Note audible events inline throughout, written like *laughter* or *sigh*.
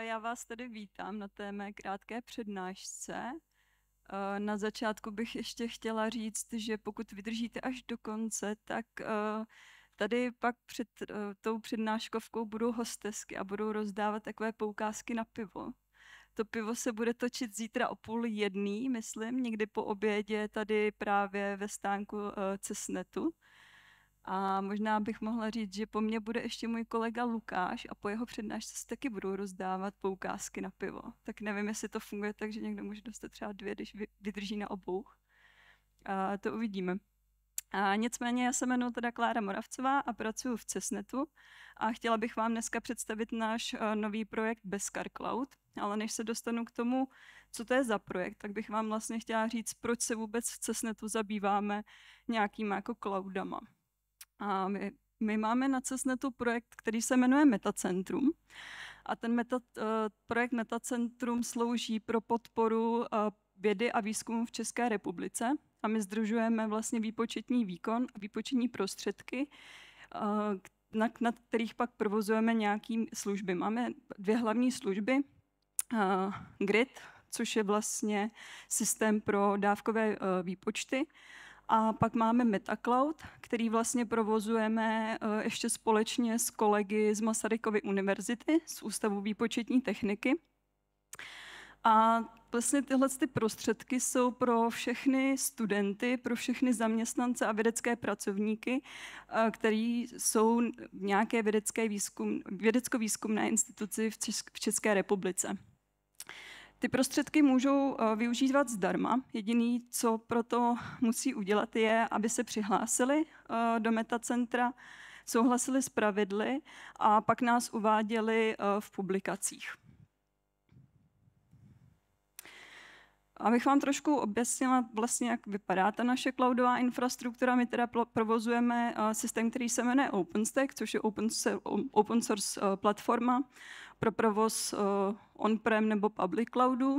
Já vás tady vítám na té mé krátké přednášce. Eh, na začátku bych ještě chtěla říct, že pokud vydržíte až do konce, tak eh, tady pak před eh, tou přednáškovkou budou hostesky a budou rozdávat takové poukázky na pivo. To pivo se bude točit zítra o půl jedný, myslím, někdy po obědě tady právě ve stánku Cesnetu. A možná bych mohla říct, že po mně bude ještě můj kolega Lukáš a po jeho přednášce se taky budou rozdávat poukázky na pivo. Tak nevím, jestli to funguje tak, že někdo může dostat třeba dvě, když vydrží na obou. A to uvidíme. A nicméně já se jmenuji teda Klára Moravcová a pracuji v Cesnetu a chtěla bych vám dneska představit náš eh, nový projekt Beskar Cloud, ale než se dostanu k tomu, co to je za projekt, tak bych vám vlastně chtěla říct, proč se vůbec v Cesnetu zabýváme nějakýma jako cloudama. A my, my máme na Cesnetu projekt, který se jmenuje Metacentrum. A ten meta, eh, projekt Metacentrum slouží pro podporu eh, vědy a výzkumu v České republice. A my združujeme vlastně výpočetní výkon a výpočetní prostředky, eh, na, na kterých pak provozujeme nějaké služby. Máme dvě hlavní služby. GRID, což je vlastně systém pro dávkové výpočty, a pak máme Metacloud, který vlastně provozujeme eh, ještě společně s kolegy z Masarykovy univerzity, z Ústavu výpočetní techniky. A vlastně tyhle ty prostředky jsou pro všechny studenty, pro všechny zaměstnance a vědecké pracovníky, eh, který jsou v nějaké vědecké výzkum, vědecko-výzkumné instituci v České republice. Ty prostředky můžou eh, využívat zdarma. Jediné, co proto musí udělat, je, aby se přihlásili eh, do metacentra, souhlasili s pravidly a pak nás uváděli eh, v publikacích. Abych vám trošku objasnila, vlastně, jak vypadá ta naše cloudová infrastruktura, my teda provozujeme systém, který se jmenuje OpenStack, což je open source platforma, pro provoz eh, on-prem nebo public cloudu.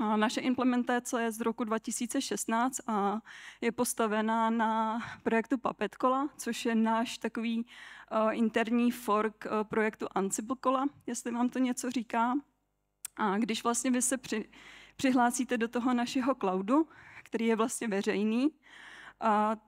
A naše implementace je z roku 2016 a je postavená na projektu Papetkola, což je náš takový uh, interní fork uh, projektu Ansible Kola, jestli vám to něco říká. A když vlastně vy se při, přihlásíte do toho našeho cloudu, který je vlastně veřejný,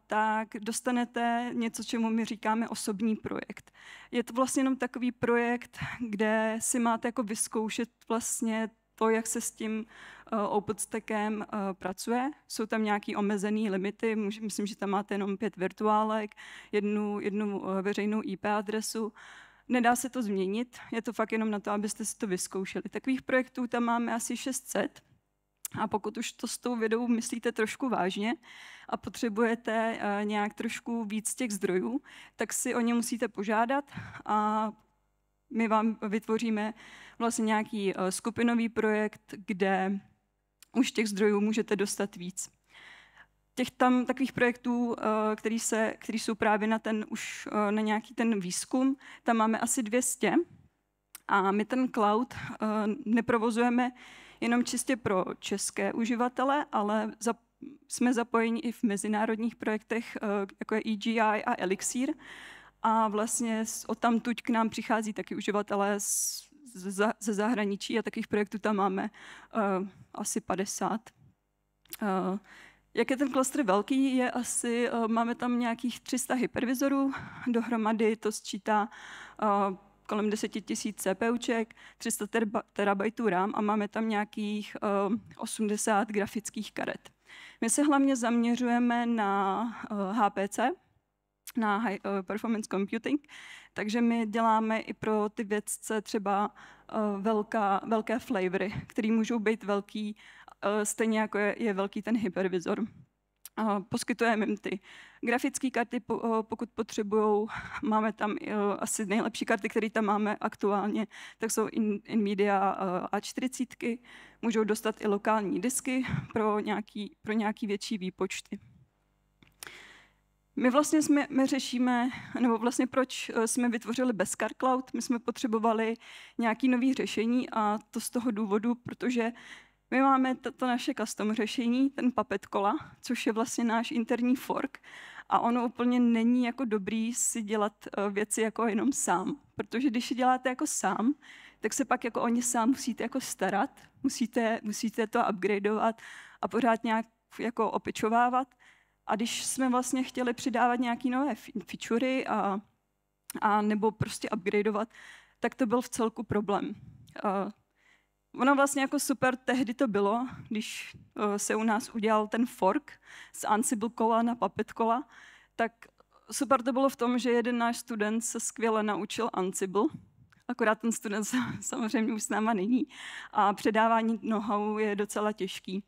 tak dostanete něco, čemu my říkáme osobní projekt. Je to vlastně jenom takový projekt, kde si máte jako vyzkoušet vlastně to, jak se s tím eh, OpenStackem eh, pracuje. Jsou tam nějaké omezené limity, myslím, že tam máte jenom pět virtuálek, jednu, jednu eh, veřejnou IP adresu. Nedá se to změnit, je to fakt jenom na to, abyste si to vyzkoušeli. Takových projektů tam máme asi 600 a pokud už to s tou vědou myslíte trošku vážně a potřebujete eh, nějak trošku víc těch zdrojů, tak si o ně musíte požádat a my vám vytvoříme vlastně nějaký eh, skupinový projekt, kde už těch zdrojů můžete dostat víc. Těch tam takových projektů, eh, který, se, který jsou právě na ten už na nějaký ten výzkum, tam máme asi 200 a my ten cloud neprovozujeme jenom čistě pro české uživatele, ale za, jsme zapojeni i v mezinárodních projektech, eh, jako je EGI a Elixir. A vlastně odtamtud k nám přichází taky uživatelé ze, ze zahraničí a takových projektů tam máme uh, asi 50. Uh, eh, jak je ten klastr velký, je asi, máme tam nějakých 300 hypervizorů, dohromady to sčítá kolem 10 tisíc CPUček, 300 terabajtů RAM a máme tam nějakých 80 ehm, grafických karet. My se hlavně zaměřujeme na HPC, eh, na high eh, performance computing, takže my děláme i pro ty vědce třeba eh, velká, velké flavory, které můžou být velký, stejně jako je, je velký ten hypervizor poskytujeme jim ty grafické karty, eh, pokud potřebují. *laughs* Máme tam eh, asi nejlepší karty, které tam máme aktuálně, tak jsou NVIDIA eh, A40. Můžou dostat i lokální disky pro nějaký, pro nějaký větší výpočty. My vlastně jsme, my řešíme, nebo vlastně proč jsme vytvořili Beskar Cloud, my jsme potřebovali nějaké nové řešení a to z toho důvodu, protože my máme toto naše custom řešení, ten Puppet Cola, což je vlastně náš interní fork a ono úplně není jako dobrý si dělat eh, věci jako jenom sám, protože když je děláte jako sám, tak se pak jako o ně sám musíte jako starat, musíte, musíte to upgradeovat a pořád nějak jako opečovávat. A když jsme vlastně chtěli přidávat nějaké nové featurey a, a nebo prostě upgradeovat, tak to byl v celku problém. Uh, Ono vlastně jako super tehdy to bylo, když eh, se u nás udělal ten fork z Ansible kola na Puppet kola, tak super to bylo v tom, že jeden náš student se skvěle naučil Ansible, akorát ten student *laughs* samozřejmě už s náma není a předávání know-how je docela těžký.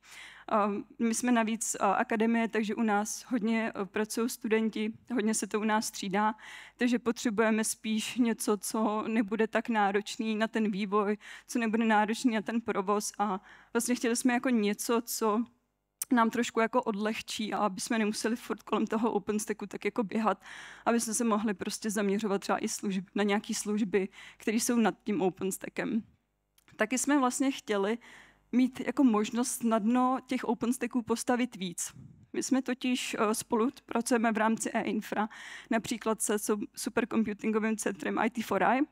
Ehm, my jsme navíc e, akademie, takže u nás hodně e, pracují studenti, hodně se to u nás střídá, takže potřebujeme spíš něco, co nebude tak náročný na ten vývoj, co nebude náročný na ten provoz a vlastně chtěli jsme jako něco, co nám trošku jako odlehčí a aby jsme nemuseli furt kolem toho OpenStacku tak jako běhat, aby jsme se mohli prostě zaměřovat třeba i služby na nějaké služby, které jsou nad tím OpenStackem. Taky jsme vlastně chtěli mít jako možnost snadno těch OpenStacků postavit víc. My jsme totiž eh, spolu pracujeme v rámci e-infra, například se supercomputingovým centrem IT4i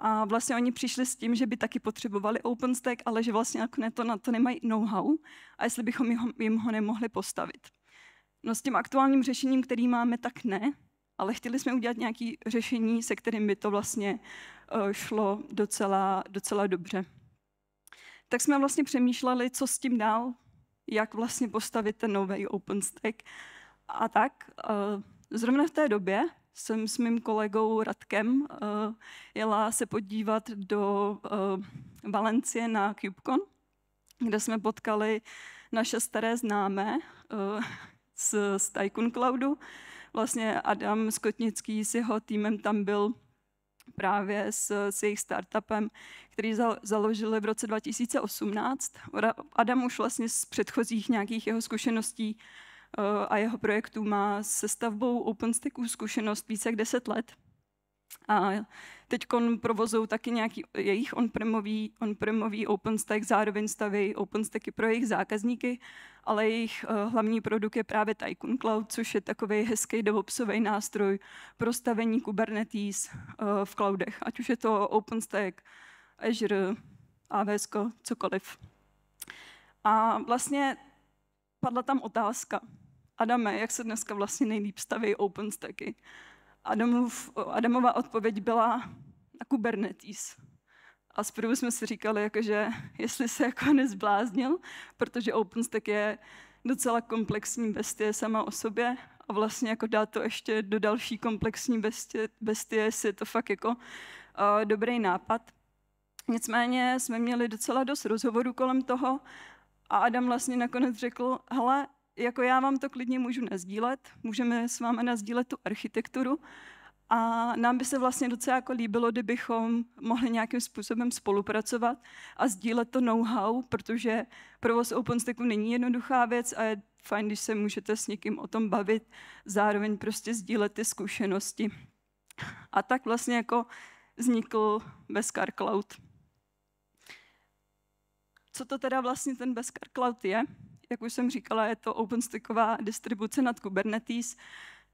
a vlastně oni přišli s tím, že by taky potřebovali OpenStack, ale že vlastně nakonec to na to nemají know-how a jestli bychom jim ho nemohli postavit. No s tím aktuálním řešením, který máme, tak ne, ale chtěli jsme udělat nějaké řešení, se kterým by to vlastně eh, šlo docela, docela dobře. Tak jsme vlastně přemýšleli, co s tím dál, jak vlastně postavit ten nový OpenStack a tak. Eh, zrovna v té době jsem s mým kolegou Radkem uh, jela se podívat do uh, Valencie na CubeCon, kde jsme potkali naše staré známé uh, z, z Tycoon Cloudu. Vlastně Adam Skotnický s jeho týmem tam byl právě s, s jejich startupem, který za, založili v roce 2018. Adam už vlastně z předchozích nějakých jeho zkušeností a jeho projektů má se stavbou OpenStacku zkušenost více jak 10 let. A teď provozují taky nějaký jejich on-premový, on-premový OpenStack, zároveň staví OpenStacky pro jejich zákazníky, ale jejich uh, hlavní produkt je právě Tycoon Cloud, což je takový hezký DevOpsový nástroj pro stavení Kubernetes uh, v cloudech, ať už je to OpenStack, Azure, AWS, cokoliv. A vlastně padla tam otázka, Adame, jak se dneska vlastně nejlíp staví OpenStacky? Adamův, Adamova odpověď byla na Kubernetes. A zprvu jsme si říkali, jakože, jestli se jako nezbláznil, protože OpenStack je docela komplexní bestie sama o sobě a vlastně jako dát to ještě do další komplexní bestie, bestie je to fakt jako uh, dobrý nápad. Nicméně jsme měli docela dost rozhovorů kolem toho a Adam vlastně nakonec řekl, hele, jako já vám to klidně můžu nazdílet, můžeme s vámi nazdílet tu architekturu a nám by se vlastně docela jako líbilo, kdybychom mohli nějakým způsobem spolupracovat a sdílet to know-how, protože provoz OpenStacku není jednoduchá věc a je fajn, když se můžete s někým o tom bavit, zároveň prostě sdílet ty zkušenosti. A tak vlastně jako vznikl Beskar Cloud. Co to teda vlastně ten Beskar Cloud je? Jak už jsem říkala, je to OpenStacková distribuce nad Kubernetes.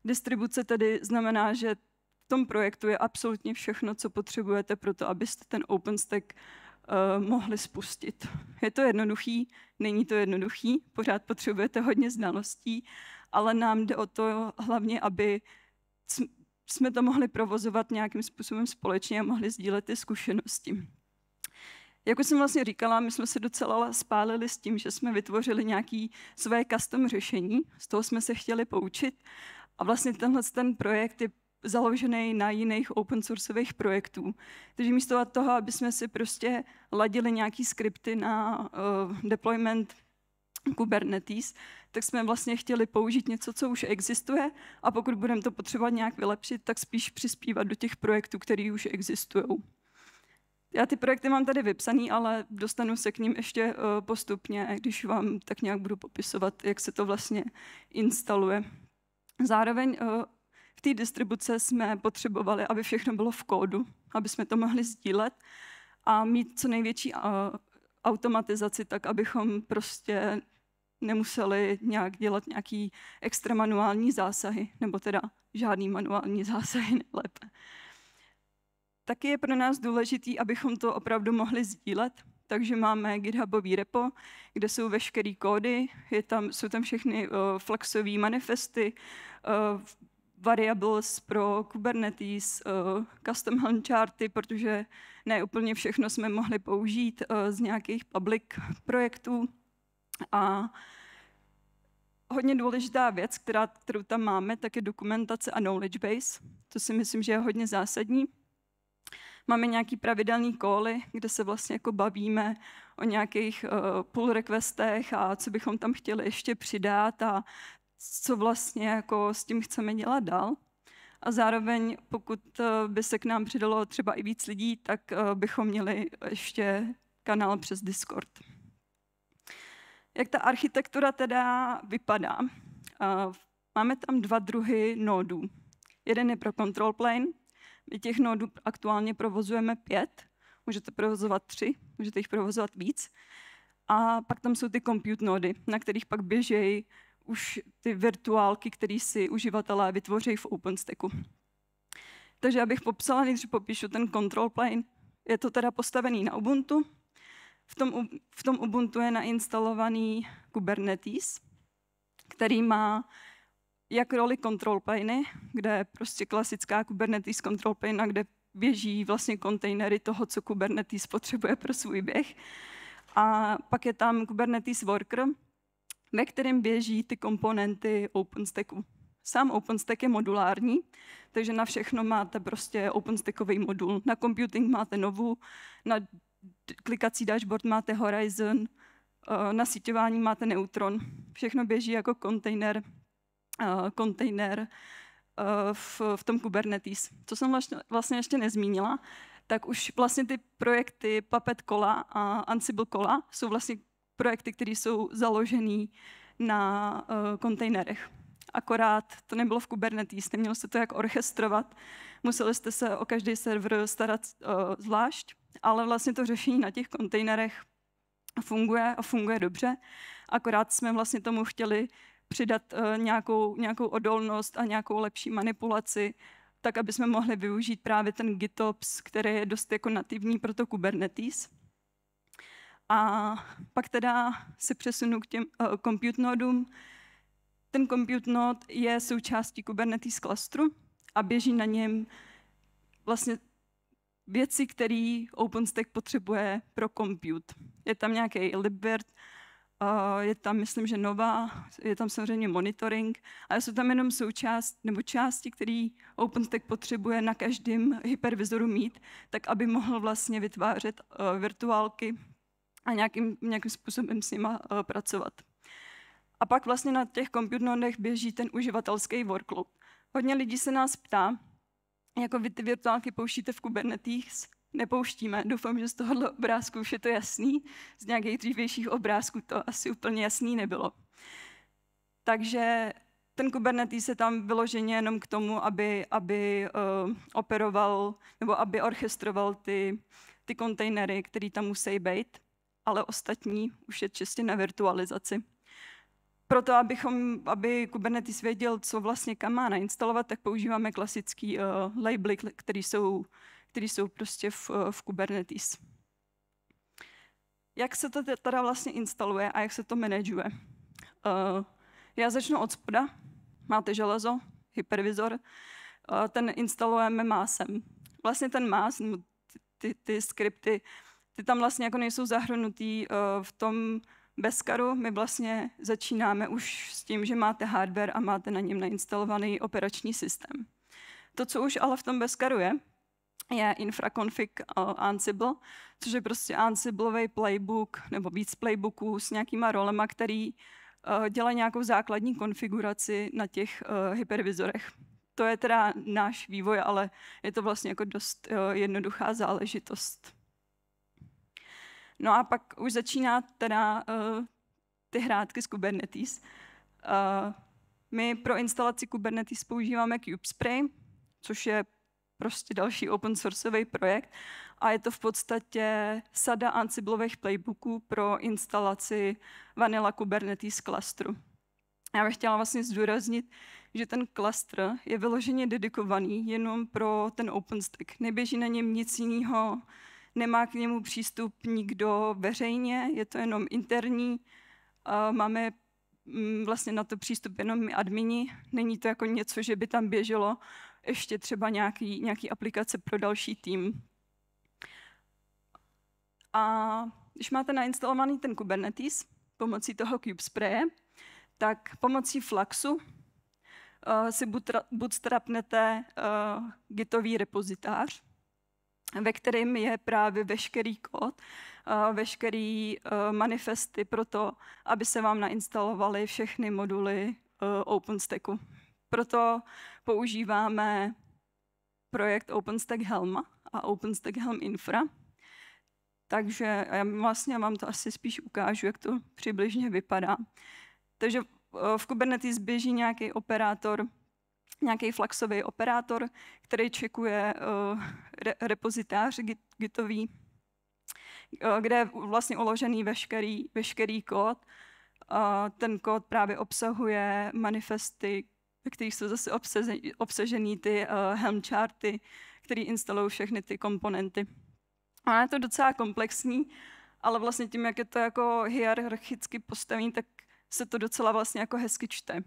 Distribuce tedy znamená, že v tom projektu je absolutně všechno, co potřebujete pro to, abyste ten OpenStack uh, eh, mohli spustit. Je to jednoduchý, není to jednoduchý, pořád potřebujete hodně znalostí, ale nám jde o to hlavně, aby jsme to mohli provozovat nějakým způsobem společně a mohli sdílet ty zkušenosti. Jak už jsem vlastně říkala, my jsme se docela spálili s tím, že jsme vytvořili nějaké své custom řešení, z toho jsme se chtěli poučit. A vlastně tenhle ten projekt je založený na jiných open sourceových projektů. Takže místo toho, aby jsme si prostě ladili nějaký skripty na uh, deployment Kubernetes, tak jsme vlastně chtěli použít něco, co už existuje a pokud budeme to potřebovat nějak vylepšit, tak spíš přispívat do těch projektů, které už existují. Já ty projekty mám tady vypsaný, ale dostanu se k ním ještě eh, postupně, když vám tak nějak budu popisovat, jak se to vlastně instaluje. Zároveň eh, v té distribuce jsme potřebovali, aby všechno bylo v kódu, aby jsme to mohli sdílet a mít co největší eh, automatizaci, tak abychom prostě nemuseli nějak dělat nějaký extra manuální zásahy, nebo teda žádný manuální *laughs* zásahy nejlépe. Taky je pro nás důležitý, abychom to opravdu mohli sdílet, takže máme GitHubový repo, kde jsou veškeré kódy, je tam, jsou tam všechny uh, eh, flexové manifesty, uh, variables pro Kubernetes, uh, custom helm charty, protože ne úplně všechno jsme mohli použít uh, z nějakých public projektů. A hodně důležitá věc, která, kterou tam máme, tak je dokumentace a knowledge base. To si myslím, že je hodně zásadní. Máme nějaký pravidelný koly, kde se vlastně jako bavíme o nějakých eh, pull requestech a co bychom tam chtěli ještě přidat a co vlastně jako s tím chceme dělat dál. A zároveň, pokud eh, by se k nám přidalo třeba i víc lidí, tak eh, bychom měli ještě kanál přes Discord. Jak ta architektura teda vypadá? Máme tam dva druhy nódů. Jeden je pro control plane, my těch nódů aktuálně provozujeme pět, můžete provozovat tři, můžete jich provozovat víc. A pak tam jsou ty compute nódy, na kterých pak běžejí už ty virtuálky, které si uživatelé vytvoří v OpenStacku. Takže abych popsala, nejdřív popíšu ten control plane. Je to teda postavený na Ubuntu. V tom, v tom Ubuntu je nainstalovaný Kubernetes, který má jak roli control plane, kde prostě klasická Kubernetes control plane, kde běží vlastně kontejnery toho, co Kubernetes potřebuje pro svůj běh. A pak je tam Kubernetes worker, ve kterém běží ty komponenty OpenStacku. Sám OpenStack je modulární, takže na všechno máte prostě OpenStackový modul. Na computing máte novu, na klikací dashboard máte Horizon, eh, na síťování máte Neutron. Všechno běží jako kontejner Eh, kontejner eh, v, v tom Kubernetes. Co jsem vlastně, vlastně ještě nezmínila, tak už vlastně ty projekty Puppet Cola a Ansible Cola jsou vlastně projekty, které jsou založené na uh, kontejnerech. Akorát to nebylo v Kubernetes, nemělo se to jak orchestrovat, museli jste se o každý server starat uh, zvlášť, ale vlastně to řešení na těch kontejnerech funguje a funguje dobře. Akorát jsme vlastně tomu chtěli přidat eh, nějakou, nějakou odolnost a nějakou lepší manipulaci, tak aby jsme mohli využít právě ten GitOps, který je dost jako nativní pro to Kubernetes. A pak teda se přesunu k těm uh, compute nodům. Ten compute node je součástí Kubernetes klastru a běží na něm vlastně věci, které OpenStack potřebuje pro compute. Je tam nějaký libvirt, je tam, myslím, že nová, je tam samozřejmě monitoring, ale jsou tam jenom součást nebo části, které OpenStack potřebuje na každém hypervizoru mít, tak aby mohl vlastně vytvářet eh, virtuálky a nějakým, nějakým způsobem s nima eh, pracovat. A pak vlastně na těch kompjutnodech běží ten uživatelský workload. Hodně lidí se nás ptá, jako vy ty virtuálky pouštíte v Kubernetes, nepouštíme. Doufám, že z tohohle obrázku už je to jasný. Z nějakých dřívějších obrázků to asi úplně jasný nebylo. Takže ten Kubernetes je tam vyloženě jenom k tomu, aby, aby uh, operoval nebo aby orchestroval ty, ty kontejnery, které tam musí být, ale ostatní už je čistě na virtualizaci. Proto, abychom, aby Kubernetes věděl, co vlastně kam má nainstalovat, tak používáme klasický uh, labely, které jsou které jsou prostě v, eh, v Kubernetes. Jak se to teda vlastně instaluje a jak se to manažuje? Uh, já začnu od spoda. Máte železo, hypervizor. Uh, ten instalujeme másem. Vlastně ten más, no, ty, ty skripty, ty tam vlastně jako nejsou zahrnutý uh, v tom Beskaru. My vlastně začínáme už s tím, že máte hardware a máte na něm nainstalovaný operační systém. To, co už ale v tom Beskaru je, je infraconfig eh, Ansible, což je prostě Ansible playbook nebo víc playbooků s nějakýma rolema, který eh, dělá nějakou základní konfiguraci na těch eh, hypervizorech. To je teda náš vývoj, ale je to vlastně jako dost jednoduchá záležitost. No a pak už začíná teda ty hrátky z Kubernetes. My pro instalaci Kubernetes používáme CubeSpray, což je prostě další open sourceový projekt a je to v podstatě sada Ansiblových playbooků pro instalaci Vanilla Kubernetes klastru. Já bych chtěla vlastně zdůraznit, že ten klastr je vyloženě dedikovaný jenom pro ten OpenStack. Neběží na něm nic jiného, nemá k němu přístup nikdo veřejně, je to jenom interní. Máme mm, vlastně na to přístup jenom my admini, není to jako něco, že by tam běželo ještě třeba nějaký, nějaký aplikace pro další tým. A když máte nainstalovaný ten Kubernetes pomocí toho CubeSpraye, tak pomocí Fluxu uh, si bootstrapnete uh, gitový repozitář, ve kterém je právě veškerý kód, uh, veškerý uh, manifesty pro to, aby se vám nainstalovaly všechny moduly uh, OpenStacku. Proto používáme projekt OpenStack Helm a OpenStack Helm Infra. Takže já vlastně vám to asi spíš ukážu, jak to přibližně vypadá. Takže eh, v Kubernetes běží nějaký operátor, nějaký flaxový operátor, který čekuje eh, re- repozitář gitový, eh, kde je vlastně uložený veškerý, veškerý kód. Ten kód právě obsahuje manifesty ve kterých jsou zase obsazený, obsažený ty uh, eh, Helm charty, který instalují všechny ty komponenty. A je to docela komplexní, ale vlastně tím, jak je to jako hierarchicky postavený, tak se to docela vlastně jako hezky čte.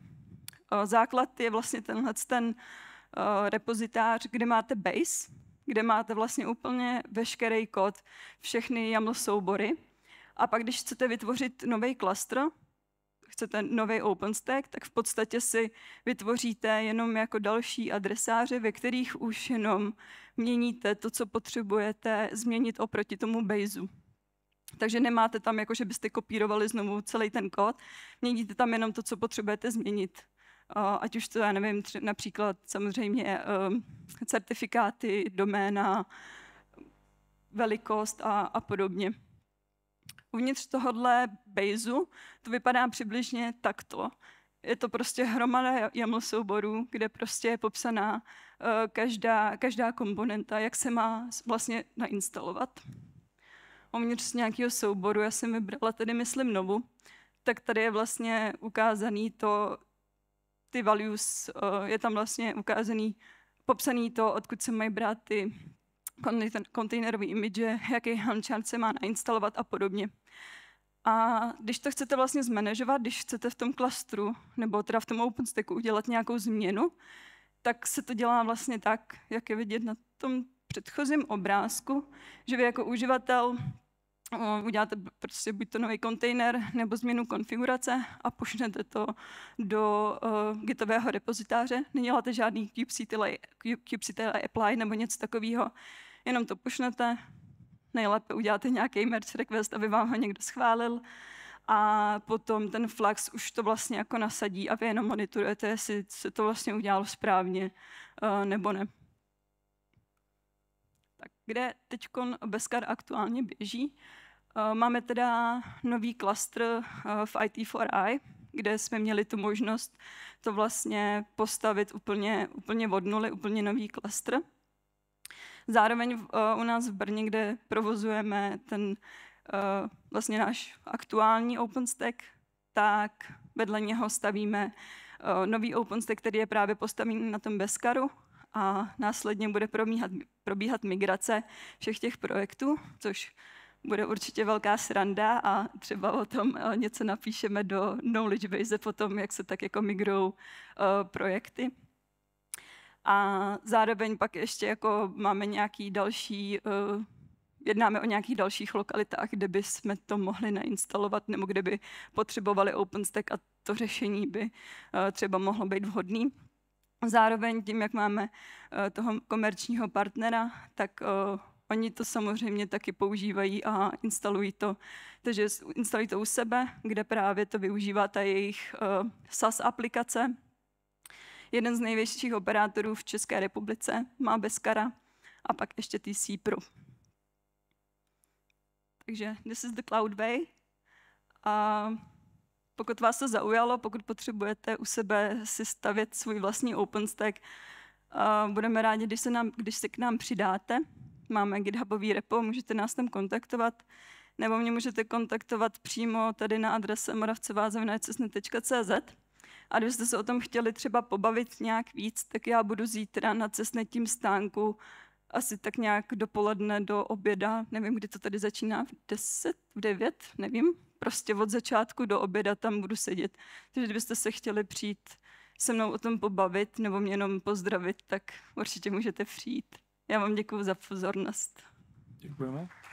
Eh, základ je vlastně tenhle ten eh, repozitář, kde máte base, kde máte vlastně úplně veškerý kód, všechny YAML soubory. A pak, když chcete vytvořit nový klastr, chcete nový OpenStack, tak v podstatě si vytvoříte jenom jako další adresáře, ve kterých už jenom měníte to, co potřebujete změnit oproti tomu baseu. Takže nemáte tam, jako že byste kopírovali znovu celý ten kód, měníte tam jenom to, co potřebujete změnit. Ať už to, já nevím, tři, například samozřejmě ehm, certifikáty, doména, velikost a, a podobně. Uvnitř tohohle bejzu to vypadá přibližně takto. Je to prostě hromada jaml souborů, kde prostě je popsaná eh, každá, každá komponenta, jak se má vlastně nainstalovat. Uvnitř z nějakého souboru, já jsem vybrala tedy myslím novu, tak tady je vlastně ukázaný to, ty values, eh, je tam vlastně ukázaný, popsaný to, odkud se mají brát ty kontejnerový image, jaký Helm chart se má nainstalovat a podobně. A když to chcete vlastně zmanéžovat, když chcete v tom klastru nebo teda v tom OpenStacku udělat nějakou změnu, tak se to dělá vlastně tak, jak je vidět na tom předchozím obrázku, že vy jako uživatel uděláte prostě buď to nový kontejner nebo změnu konfigurace a pošlete to do uh, gitového repozitáře. Neděláte žádný kubectl, kubectl apply nebo něco takového jenom to pušnete, nejlépe uděláte nějaký merch request, aby vám ho někdo schválil a potom ten flux už to vlastně jako nasadí a vy jenom monitorujete, jestli se to vlastně udělalo správně eh, nebo ne. Tak kde teď Beskar aktuálně běží? Eh, máme teda nový klastr eh, v IT4i, kde jsme měli tu možnost to vlastně postavit úplně, úplně od nuly, úplně nový klastr. Zároveň eh, u nás v Brně, kde provozujeme ten eh, vlastně náš aktuální OpenStack, tak vedle něho stavíme eh, nový OpenStack, který je právě postavený na tom Beskaru a následně bude probíhat, probíhat migrace všech těch projektů, což bude určitě velká sranda a třeba o tom něco napíšeme do knowledge base potom, jak se tak jako migrou projekty. A zároveň pak ještě jako máme nějaký další, uh, jednáme o nějakých dalších lokalitách, kde by jsme to mohli nainstalovat nebo kde by potřebovali OpenStack a to řešení by uh, třeba mohlo být vhodný. Zároveň tím, jak máme uh, toho komerčního partnera, tak uh, oni to samozřejmě taky používají a instalují to. Takže instalují to u sebe, kde právě to využívá ta jejich uh, SAS aplikace, jeden z největších operátorů v České republice, má Beskara a pak ještě TC Pro. Takže this is the cloud way. A pokud vás to zaujalo, pokud potřebujete u sebe si stavět svůj vlastní OpenStack, budeme rádi, když se, nám, když se k nám přidáte. Máme GitHubový repo, můžete nás tam kontaktovat, nebo mě můžete kontaktovat přímo tady na adrese moravcevázovina.cz. A kdybyste se o tom chtěli třeba pobavit nějak víc, tak já budu zítra na cestnetím stánku asi tak nějak dopoledne do oběda, nevím, kdy to tady začíná, v 10, v 9, nevím, prostě od začátku do oběda tam budu sedět. Takže kdybyste se chtěli přijít se mnou o tom pobavit nebo mě jenom pozdravit, tak určitě můžete přijít. Já vám děkuji za pozornost. Děkujeme.